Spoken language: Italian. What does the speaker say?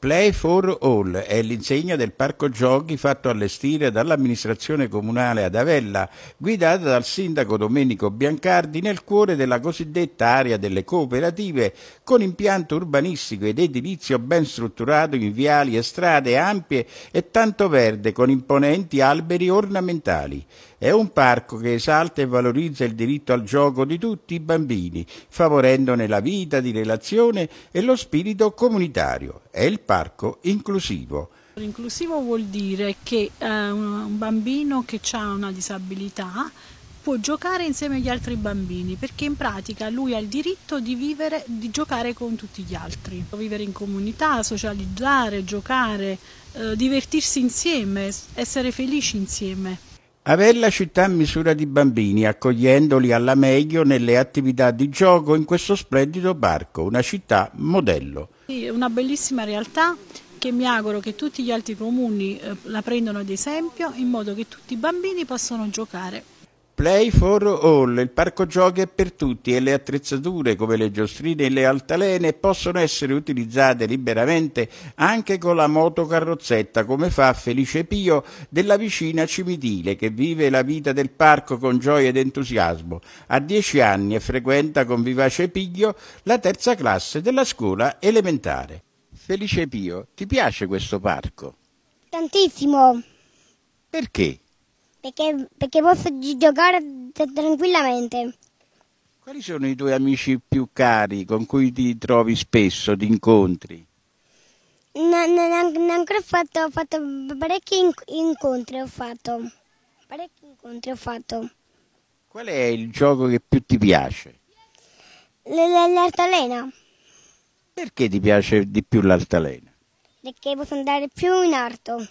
Play for All è l'insegna del parco giochi fatto allestire dall'amministrazione comunale ad Avella, guidata dal sindaco Domenico Biancardi nel cuore della cosiddetta area delle cooperative, con impianto urbanistico ed edilizio ben strutturato in viali e strade ampie e tanto verde con imponenti alberi ornamentali. È un parco che esalta e valorizza il diritto al gioco di tutti i bambini, favorendone la vita di relazione e lo spirito comunitario. È il parco inclusivo. Inclusivo vuol dire che eh, un bambino che ha una disabilità può giocare insieme agli altri bambini perché in pratica lui ha il diritto di vivere, di giocare con tutti gli altri, vivere in comunità, socializzare, giocare, eh, divertirsi insieme, essere felici insieme. Aver la città a misura di bambini, accogliendoli alla meglio nelle attività di gioco in questo splendido parco, una città modello. È una bellissima realtà che mi auguro che tutti gli altri comuni eh, la prendano ad esempio in modo che tutti i bambini possano giocare. Play for All, il parco giochi è per tutti e le attrezzature come le giostrine e le altalene possono essere utilizzate liberamente anche con la motocarrozzetta come fa Felice Pio della vicina Cimitile che vive la vita del parco con gioia ed entusiasmo. Ha dieci anni e frequenta con vivace piglio la terza classe della scuola elementare. Felice Pio, ti piace questo parco? Tantissimo. Perché? perché, perché posso giocare tranquillamente. Quali sono i tuoi amici più cari con cui ti trovi spesso, ti incontri? Non, non, ancora fatto, ho fatto parecchi incontri, ho fatto. Parecchi incontri ho fatto. Qual è il gioco che più ti piace? L'altalena. Perché ti piace di più l'altalena? Perché posso andare più in alto.